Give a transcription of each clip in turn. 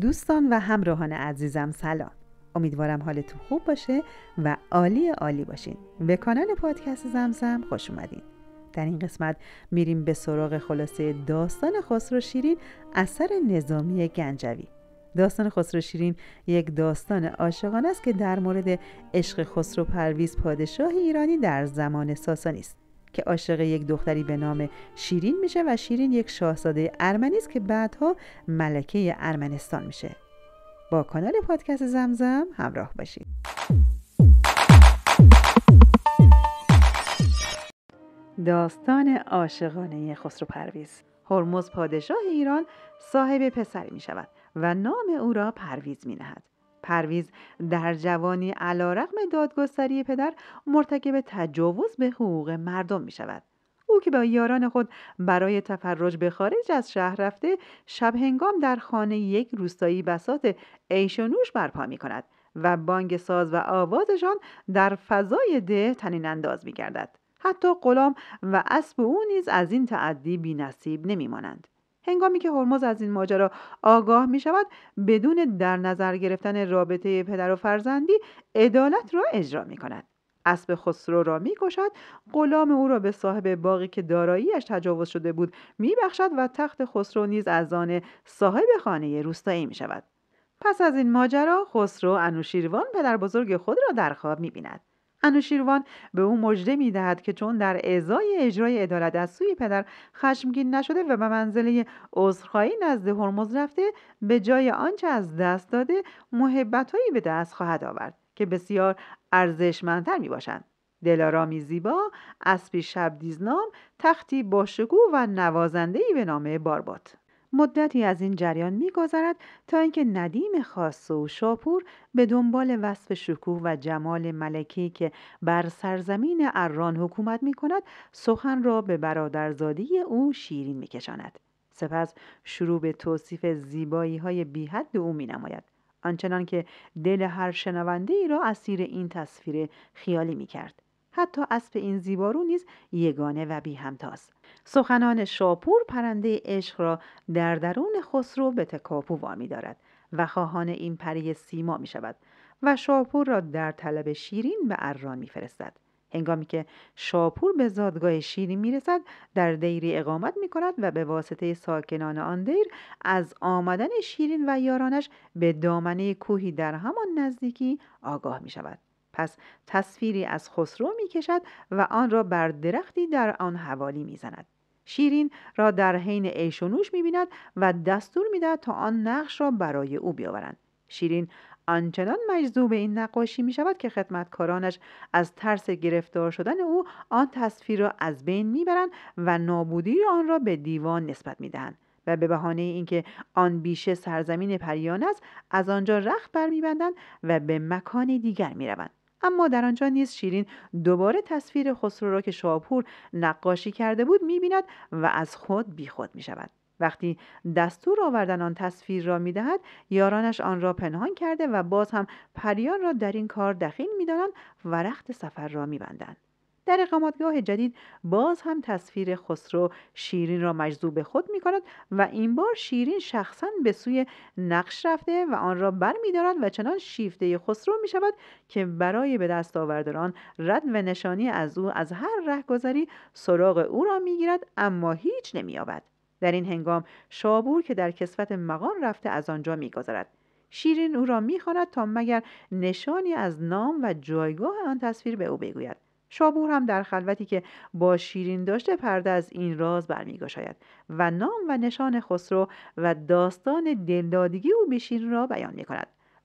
دوستان و همراهان عزیزم سلام امیدوارم حالتون خوب باشه و عالی عالی باشین به کانال پادکست زمزم خوش اومدین در این قسمت میریم به سراغ خلاصه داستان خسرو شیرین اثر نظامی گنجوی داستان خسرو شیرین یک داستان عاشقانه است که در مورد عشق خسرو پرویز پادشاه ایرانی در زمان ساسانی است که عاشق یک دختری به نام شیرین میشه و شیرین یک شاهزاده ارمنی است که بعدها ملکه ارمنستان میشه با کانال پادکست زمزم همراه باشید داستان عاشقانه خسرو پرویز هرمز پادشاه ایران صاحب پسری میشود و نام او را پرویز می پرویز در جوانی علا رقم دادگستری پدر مرتکب تجاوز به حقوق مردم می شود. او که با یاران خود برای تفرج به خارج از شهر رفته شب هنگام در خانه یک روستایی بسات ایش و نوش برپا می کند و بانگ ساز و آوازشان در فضای ده تنین انداز می گردد. حتی غلام و اسب او نیز از این تعدی نمی مانند. هنگامی که هرمز از این ماجرا آگاه می شود بدون در نظر گرفتن رابطه پدر و فرزندی عدالت را اجرا می کند. اسب خسرو را میکشد غلام او را به صاحب باقی که داراییش تجاوز شده بود بخشد و تخت خسرو نیز از آن صاحب خانه روستایی شود. پس از این ماجرا خسرو انوشیروان پدر بزرگ خود را در خواب بیند. انوشیروان به او مژده میدهد که چون در اعضای اجرای عدالت از سوی پدر خشمگین نشده و به منزله عذرخواهی نزد هرمز رفته به جای آنچه از دست داده محبتهایی به دست خواهد آورد که بسیار ارزشمندتر می باشند. دلارامی زیبا، اسبی شبدیزنام، تختی باشکوه و نوازندهی به نام باربات. مدتی از این جریان میگذرد تا اینکه ندیم خاص و شاپور به دنبال وصف شکوه و جمال ملکی که بر سرزمین اران حکومت می کند سخن را به برادرزادی او شیرین می کشاند. سپس شروع به توصیف زیبایی های بیحد او می نماید. آنچنان که دل هر شنونده ای را اسیر این تصویر خیالی می کرد. حتی اسب این زیبارو نیز یگانه و بی همتاست سخنان شاپور پرنده عشق را در درون خسرو به تکاپو وامی دارد و خواهان این پری سیما می شود و شاپور را در طلب شیرین به اران می فرستد. هنگامی که شاپور به زادگاه شیرین میرسد در دیری اقامت می کند و به واسطه ساکنان آن دیر از آمدن شیرین و یارانش به دامنه کوهی در همان نزدیکی آگاه می شود. پس تصویری از خسرو می کشد و آن را بر درختی در آن حوالی می زند. شیرین را در حین عیش و می بیند و دستور می دهد تا آن نقش را برای او بیاورند. شیرین آنچنان مجذوب این نقاشی می شود که خدمتکارانش از ترس گرفتار شدن او آن تصویر را از بین میبرند و نابودی آن را به دیوان نسبت می دهند. و به بهانه اینکه آن بیشه سرزمین پریان است از آنجا رخت برمیبندند و به مکان دیگر میروند اما در آنجا نیز شیرین دوباره تصویر خسرو را که شاپور نقاشی کرده بود میبیند و از خود بیخود میشود وقتی دستور آوردن آن تصویر را میدهد یارانش آن را پنهان کرده و باز هم پریان را در این کار دخیل میدانند و رخت سفر را میبندند در اقامتگاه جدید باز هم تصویر خسرو شیرین را مجذوب خود می کند و این بار شیرین شخصا به سوی نقش رفته و آن را بر می دارد و چنان شیفته خسرو می شود که برای به دست آوردران رد و نشانی از او از هر گذاری سراغ او را می گیرد اما هیچ نمی آبد. در این هنگام شابور که در کسفت مقام رفته از آنجا گذارد. شیرین او را میخواند تا مگر نشانی از نام و جایگاه آن تصویر به او بگوید شابور هم در خلوتی که با شیرین داشته پرده از این راز برمیگشاید و نام و نشان خسرو و داستان دلدادگی او به شیرین را بیان می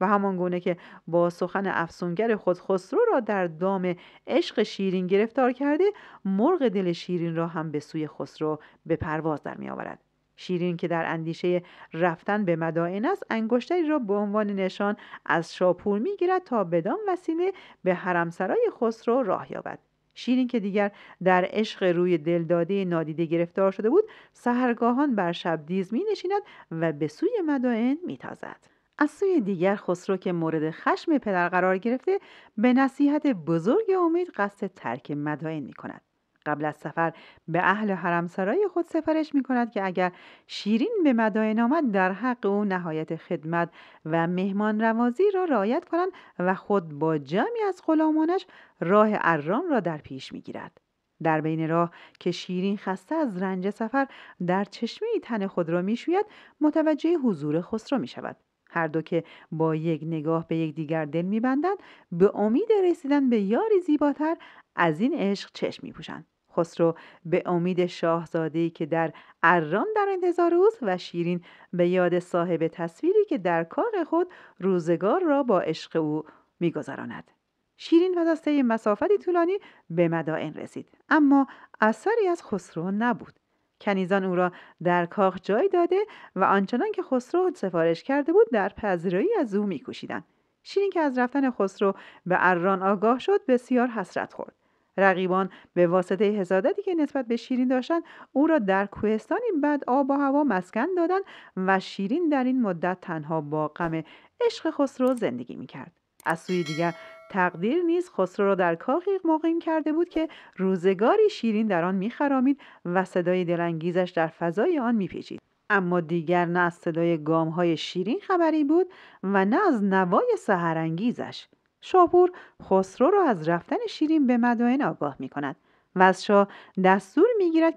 و همان گونه که با سخن افسونگر خود خسرو را در دام عشق شیرین گرفتار کرده مرغ دل شیرین را هم به سوی خسرو به پرواز در میآورد. شیرین که در اندیشه رفتن به مدائن است انگشتری را به عنوان نشان از شاپور میگیرد تا بدان وسیله به حرمسرای خسرو راه یابد شیرین که دیگر در عشق روی دلداده نادیده گرفتار شده بود سهرگاهان بر دیز می نشیند و به سوی مدائن می تازد. از سوی دیگر خسرو که مورد خشم پدر قرار گرفته به نصیحت بزرگ امید قصد ترک مدائن می کند. قبل از سفر به اهل حرمسرای خود سفرش می کند که اگر شیرین به مدائن آمد در حق او نهایت خدمت و مهمان روازی را رعایت کنند و خود با جمعی از غلامانش راه ارام را در پیش می گیرد. در بین راه که شیرین خسته از رنج سفر در چشمه تن خود را میشوید متوجه حضور خسرو می شود. هر دو که با یک نگاه به یکدیگر دل میبندند به امید رسیدن به یاری زیباتر از این عشق چشم میپوشند خسرو به امید شاهزادهی که در اران در انتظار اوست و شیرین به یاد صاحب تصویری که در کار خود روزگار را با عشق او میگذراند شیرین و دسته مسافتی طولانی به مدائن رسید اما اثری از خسرو نبود کنیزان او را در کاخ جای داده و آنچنان که خسرو سفارش کرده بود در پذیرایی از او میکوشیدند شیرین که از رفتن خسرو به اران آگاه شد بسیار حسرت خورد رقیبان به واسطه حسادتی که نسبت به شیرین داشتند او را در کوهستانی بد آب و هوا مسکن دادند و شیرین در این مدت تنها با غم عشق خسرو زندگی میکرد از سوی دیگر تقدیر نیز خسرو را در کاخی مقیم کرده بود که روزگاری شیرین در آن میخرامید و صدای دلانگیزش در فضای آن میپیچید اما دیگر نه از صدای گام های شیرین خبری بود و نه از نوای سهرانگیزش شاپور خسرو را از رفتن شیرین به مدائن آگاه می کند و از شاه دستور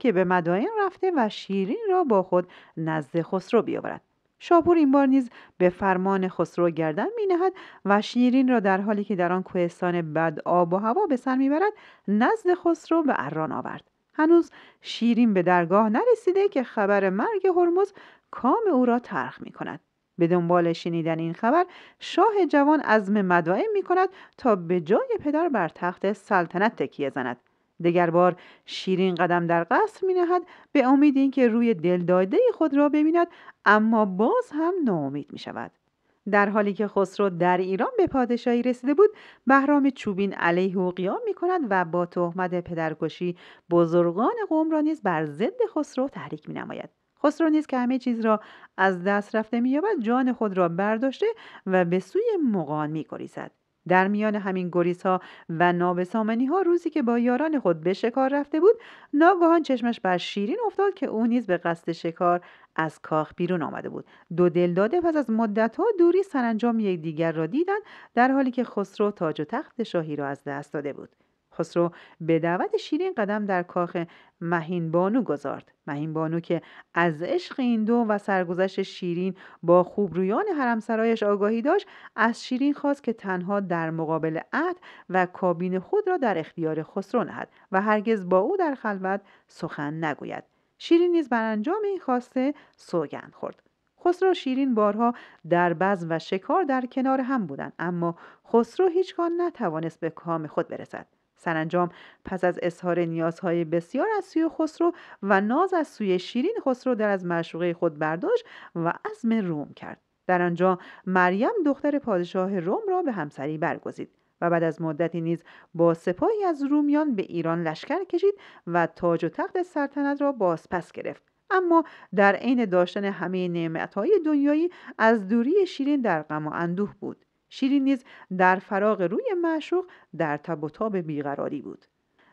که به مدائن رفته و شیرین را با خود نزد خسرو بیاورد شاپور این بار نیز به فرمان خسرو گردن می نهد و شیرین را در حالی که در آن کوهستان بد آب و هوا به سر برد نزد خسرو به اران آورد هنوز شیرین به درگاه نرسیده که خبر مرگ هرمز کام او را ترخ می کند به دنبال شنیدن این خبر شاه جوان عزم مدائم می کند تا به جای پدر بر تخت سلطنت تکیه زند دگر بار شیرین قدم در قصر می نهد به امید اینکه روی دل خود را ببیند اما باز هم ناامید می شود در حالی که خسرو در ایران به پادشاهی رسیده بود بهرام چوبین علیه او قیام می کند و با تهمت پدرکشی بزرگان قوم را نیز بر ضد خسرو تحریک می نماید. خسرو نیز که همه چیز را از دست رفته مییابد جان خود را برداشته و به سوی مقان میگریزد در میان همین گریزها و نابسامنی ها روزی که با یاران خود به شکار رفته بود ناگهان چشمش بر شیرین افتاد که او نیز به قصد شکار از کاخ بیرون آمده بود دو دل داده پس از مدت ها دوری سرانجام یکدیگر را دیدند در حالی که خسرو تاج و تخت شاهی را از دست داده بود خسرو به دعوت شیرین قدم در کاخ مهین بانو گذارد مهین بانو که از عشق این دو و سرگذشت شیرین با خوبرویان حرمسرایش آگاهی داشت از شیرین خواست که تنها در مقابل عهد و کابین خود را در اختیار خسرو نهد و هرگز با او در خلوت سخن نگوید شیرین نیز بر انجام این خواسته سوگند خورد خسرو شیرین بارها در بز و شکار در کنار هم بودند اما خسرو هیچگاه نتوانست به کام خود برسد سرانجام پس از اظهار نیازهای بسیار از سوی خسرو و ناز از سوی شیرین خسرو در از معشوقه خود برداشت و عزم روم کرد در آنجا مریم دختر پادشاه روم را به همسری برگزید و بعد از مدتی نیز با سپاهی از رومیان به ایران لشکر کشید و تاج و تخت سلطنت را بازپس گرفت اما در عین داشتن همه نعمتهای دنیایی از دوری شیرین در غم و اندوه بود شیرین نیز در فراغ روی معشوق در تب و تاب بیقراری بود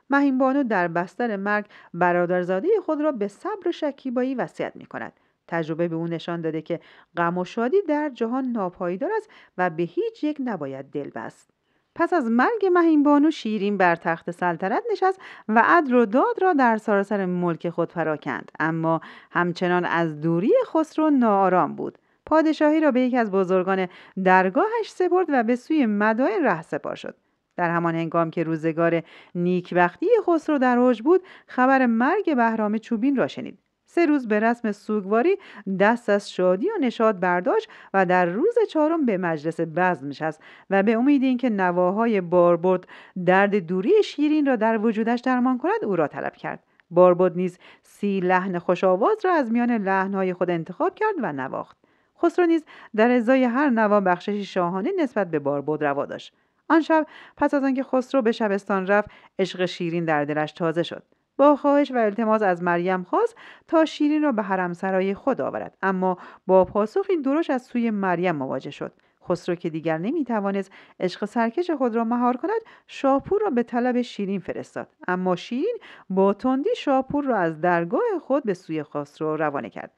مهین بانو در بستر مرگ برادرزاده خود را به صبر و شکیبایی وصیت می کند. تجربه به او نشان داده که غم و شادی در جهان ناپایدار است و به هیچ یک نباید دل بست. پس از مرگ مهین بانو شیرین بر تخت سلطنت نشست و عدر و داد را در سراسر ملک خود پراکند اما همچنان از دوری خسرو ناآرام بود پادشاهی را به یکی از بزرگان درگاهش سپرد و به سوی مدائن ره سپار شد در همان هنگام که روزگار نیکبختی خسرو در اوج بود خبر مرگ بهرام چوبین را شنید سه روز به رسم سوگواری دست از شادی و نشاد برداشت و در روز چهارم به مجلس بزم نشست و به امید اینکه نواهای باربرد درد دوری شیرین را در وجودش درمان کند او را طلب کرد باربرد نیز سی لحن خوشآواز را از میان لحنهای خود انتخاب کرد و نواخت خسرو نیز در ازای هر نوا بخششی شاهانه نسبت به باربود روا داشت آن شب پس از آنکه خسرو به شبستان رفت عشق شیرین در دلش تازه شد با خواهش و التماس از مریم خواست تا شیرین را به حرمسرای خود آورد اما با پاسخ این درش از سوی مریم مواجه شد خسرو که دیگر نمیتوانست عشق سرکش خود را مهار کند شاپور را به طلب شیرین فرستاد اما شیرین با تندی شاپور را از درگاه خود به سوی خسرو روانه کرد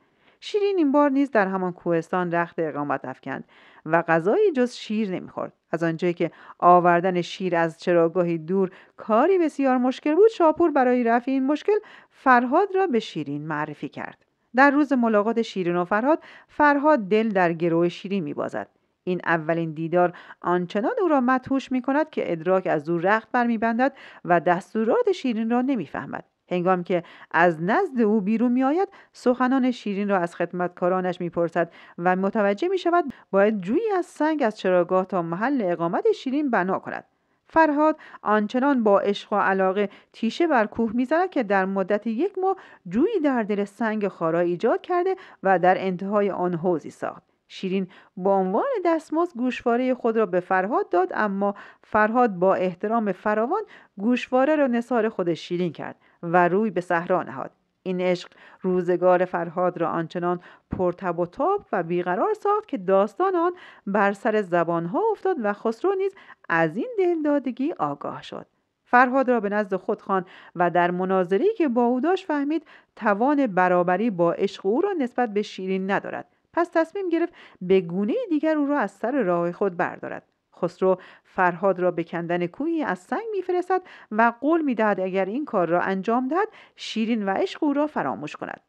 شیرین این بار نیز در همان کوهستان رخت اقامت افکند و غذایی جز شیر نمیخورد از آنجایی که آوردن شیر از چراگاهی دور کاری بسیار مشکل بود شاپور برای رفع این مشکل فرهاد را به شیرین معرفی کرد در روز ملاقات شیرین و فرهاد فرهاد دل در گروه شیرین میبازد این اولین دیدار آنچنان او را متحوش می کند که ادراک از او رخت برمیبندد و دستورات شیرین را نمیفهمد هنگام که از نزد او بیرون میآید سخنان شیرین را از خدمتکارانش میپرسد و متوجه می شود باید جویی از سنگ از چراگاه تا محل اقامت شیرین بنا کند فرهاد آنچنان با عشق و علاقه تیشه بر کوه میزند که در مدت یک ماه جویی در دل سنگ خارا ایجاد کرده و در انتهای آن حوزی ساخت شیرین به عنوان دستمزد گوشواره خود را به فرهاد داد اما فرهاد با احترام فراوان گوشواره را نصار خود شیرین کرد و روی به صحرا نهاد این عشق روزگار فرهاد را آنچنان پرتب و تاب و بیقرار ساخت که داستان آن بر سر زبانها افتاد و خسرو نیز از این دلدادگی آگاه شد فرهاد را به نزد خود خواند و در مناظری که با او داشت فهمید توان برابری با عشق او را نسبت به شیرین ندارد پس تصمیم گرفت به گونه دیگر او را از سر راه خود بردارد خسرو فرهاد را به کندن کوهی از سنگ میفرستد و قول میدهد اگر این کار را انجام دهد شیرین و عشق او را فراموش کند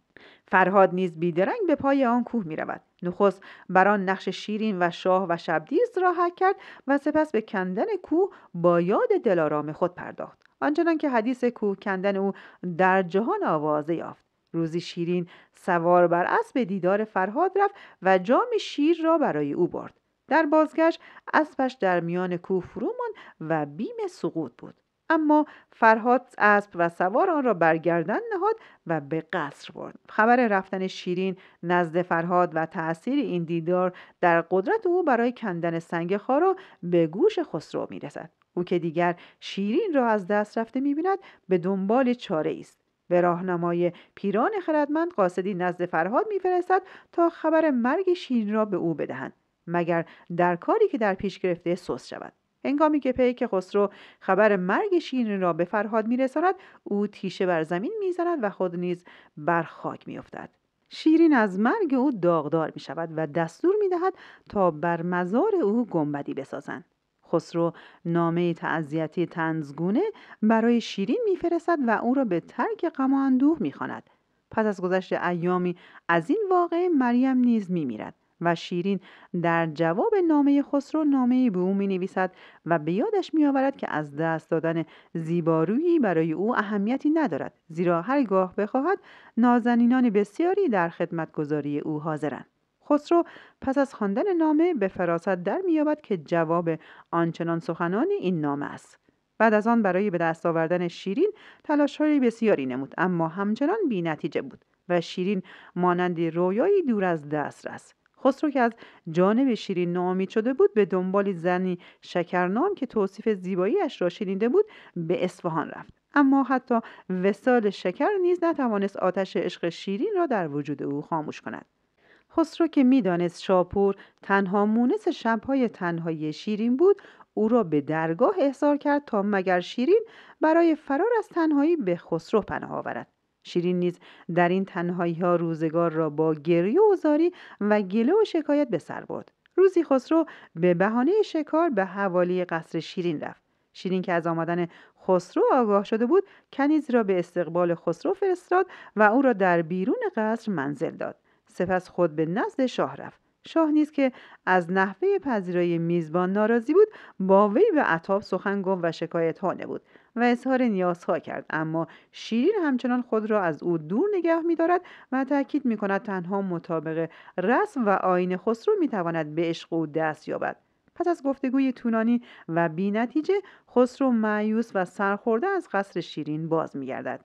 فرهاد نیز بیدرنگ به پای آن کوه می رود. نخست بر آن نقش شیرین و شاه و شبدیز را حک کرد و سپس به کندن کوه با یاد دلارام خود پرداخت. آنچنان که حدیث کوه کندن او در جهان آوازه یافت. روزی شیرین سوار بر اسب دیدار فرهاد رفت و جام شیر را برای او برد. در بازگشت اسبش در میان کوه فرو و بیم سقوط بود اما فرهاد اسب و سوار آن را برگردن نهاد و به قصر برد خبر رفتن شیرین نزد فرهاد و تاثیر این دیدار در قدرت او برای کندن سنگ خارا به گوش خسرو میرسد او که دیگر شیرین را از دست رفته میبیند به دنبال چاره است به راهنمای پیران خردمند قاصدی نزد فرهاد میفرستد تا خبر مرگ شیرین را به او بدهند مگر در کاری که در پیش گرفته سوس شود هنگامی که که خسرو خبر مرگ شیرین را به فرهاد میرساند او تیشه بر زمین میزند و خود نیز بر خاک میافتد شیرین از مرگ او داغدار می شود و دستور می دهد تا بر مزار او گنبدی بسازند. خسرو نامه تعذیتی تنزگونه برای شیرین میفرستد و او را به ترک غم و اندوه میخواند پس از گذشت ایامی از این واقعه مریم نیز میمیرد و شیرین در جواب نامه خسرو نامه به او می نویسد و به یادش می آورد که از دست دادن زیبارویی برای او اهمیتی ندارد زیرا هرگاه بخواهد نازنینان بسیاری در خدمتگذاری او حاضرند خسرو پس از خواندن نامه به فراست در مییابد که جواب آنچنان سخنان این نامه است بعد از آن برای به دست آوردن شیرین تلاشهای بسیاری نمود اما همچنان بینتیجه بود و شیرین مانند رویایی دور از دسترس خسرو که از جانب شیرین نامید شده بود به دنبال زنی شکرنام که توصیف زیباییش را شنیده بود به اصفهان رفت اما حتی وسال شکر نیز نتوانست آتش عشق شیرین را در وجود او خاموش کند خسرو که میدانست شاپور تنها مونس شبهای تنهایی شیرین بود او را به درگاه احضار کرد تا مگر شیرین برای فرار از تنهایی به خسرو پناه آورد شیرین نیز در این تنهایی ها روزگار را با گریه و زاری و گله و شکایت به سر برد روزی خسرو به بهانه شکار به حوالی قصر شیرین رفت شیرین که از آمدن خسرو آگاه شده بود کنیز را به استقبال خسرو فرستاد و او را در بیرون قصر منزل داد سپس خود به نزد شاه رفت شاه نیز که از نحوه پذیرای میزبان ناراضی بود با وی به عطاب سخن گفت و شکایت ها نبود و اظهار نیازها کرد اما شیرین همچنان خود را از او دور نگه دارد و تاکید کند تنها مطابق رسم و آین خسرو تواند به عشق او دست یابد پس از گفتگوی تونانی و بینتیجه خسرو معیوس و سرخورده از قصر شیرین باز گردد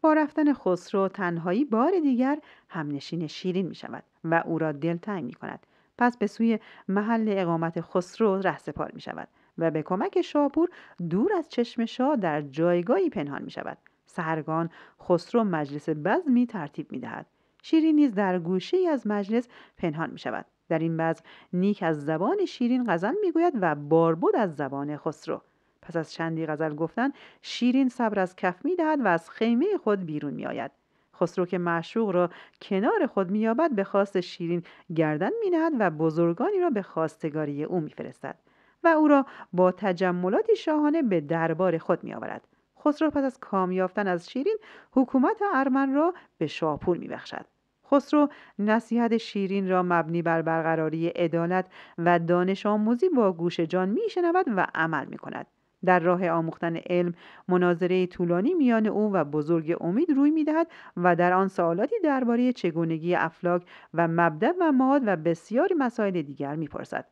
با رفتن خسرو تنهایی بار دیگر همنشین شیرین می شود و او را دلتنگ می کند. پس به سوی محل اقامت خسرو رهسپار می شود. و به کمک شاپور دور از چشم شاه در جایگاهی پنهان می شود سرگان خسرو مجلس بزمی ترتیب می دهد شیرین نیز در گوشه ای از مجلس پنهان می شود در این بزم نیک از زبان شیرین غزل می گوید و باربود از زبان خسرو پس از چندی غزل گفتن شیرین صبر از کف می دهد و از خیمه خود بیرون می آید. خسرو که معشوق را کنار خود می یابد به خواست شیرین گردن مینهد و بزرگانی را به خواستگاری او فرستد. و او را با تجملاتی شاهانه به دربار خود می آورد. خسرو پس از کام یافتن از شیرین حکومت ارمن را به شاپور می بخشد. خسرو نصیحت شیرین را مبنی بر برقراری عدالت و دانش آموزی با گوش جان می شنود و عمل می کند. در راه آموختن علم مناظره طولانی میان او و بزرگ امید روی دهد و در آن سوالاتی درباره چگونگی افلاک و مبدع و ماد و بسیاری مسائل دیگر میپرسد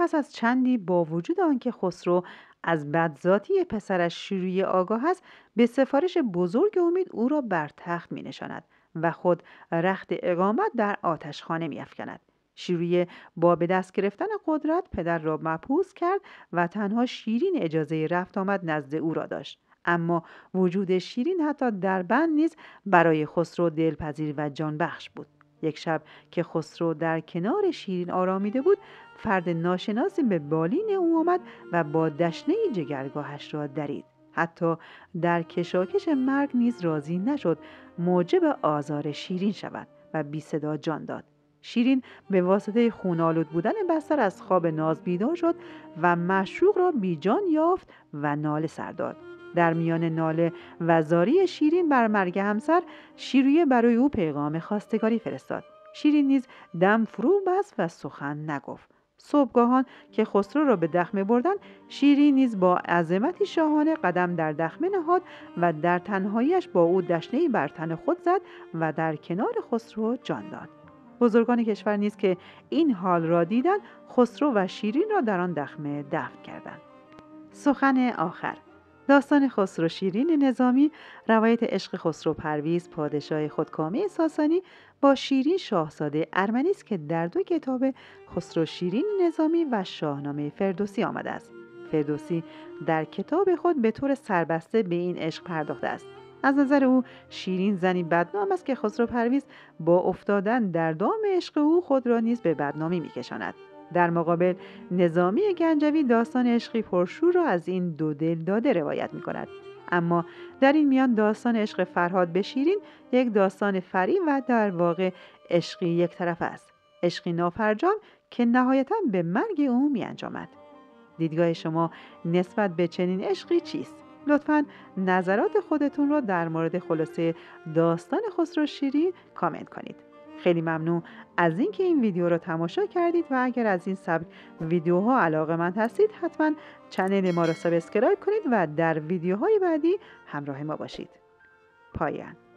پس از چندی با وجود آنکه خسرو از بدذاتی پسرش شیروی آگاه است به سفارش بزرگ امید او را بر تخت می نشاند و خود رخت اقامت در آتشخانه می افکند. شیروی با به دست گرفتن قدرت پدر را مپوس کرد و تنها شیرین اجازه رفت آمد نزد او را داشت اما وجود شیرین حتی در بند نیز برای خسرو دلپذیر و جانبخش بود یک شب که خسرو در کنار شیرین آرامیده بود فرد ناشناسی به بالین او آمد و با دشنه جگرگاهش را درید حتی در کشاکش مرگ نیز راضی نشد موجب آزار شیرین شود و بی صدا جان داد شیرین به واسطه خونالود بودن بستر از خواب ناز بیدار شد و معشوق را بیجان یافت و ناله سر داد در میان ناله و زاری شیرین بر مرگ همسر شیرویه برای او پیغام خواستگاری فرستاد شیرین نیز دم فرو بست و سخن نگفت صبحگاهان که خسرو را به دخمه بردن شیرین نیز با عظمتی شاهانه قدم در دخمه نهاد و در تنهاییش با او دشنهای بر تن خود زد و در کنار خسرو جان داد بزرگان کشور نیز که این حال را دیدند خسرو و شیرین را در آن دخمه دفن کردند سخن آخر داستان خسرو شیرین نظامی روایت عشق خسرو پرویز پادشاه خودکامه ساسانی با شیرین شاهزاده ارمنی است که در دو کتاب خسرو شیرین نظامی و شاهنامه فردوسی آمده است فردوسی در کتاب خود به طور سربسته به این عشق پرداخته است از نظر او شیرین زنی بدنام است که خسرو پرویز با افتادن در دام عشق او خود را نیز به بدنامی میکشاند در مقابل نظامی گنجوی داستان عشقی پرشور را از این دو دل داده روایت می کند. اما در این میان داستان عشق فرهاد به شیرین یک داستان فری و در واقع عشقی یک طرف است. عشقی نافرجام که نهایتا به مرگ او می انجامد. دیدگاه شما نسبت به چنین عشقی چیست؟ لطفا نظرات خودتون را در مورد خلاصه داستان خسرو شیرین کامنت کنید. خیلی ممنون از اینکه این ویدیو رو تماشا کردید و اگر از این سبک ویدیوها علاقه من هستید حتما چنل ما را سابسکرایب کنید و در ویدیوهای بعدی همراه ما باشید پایان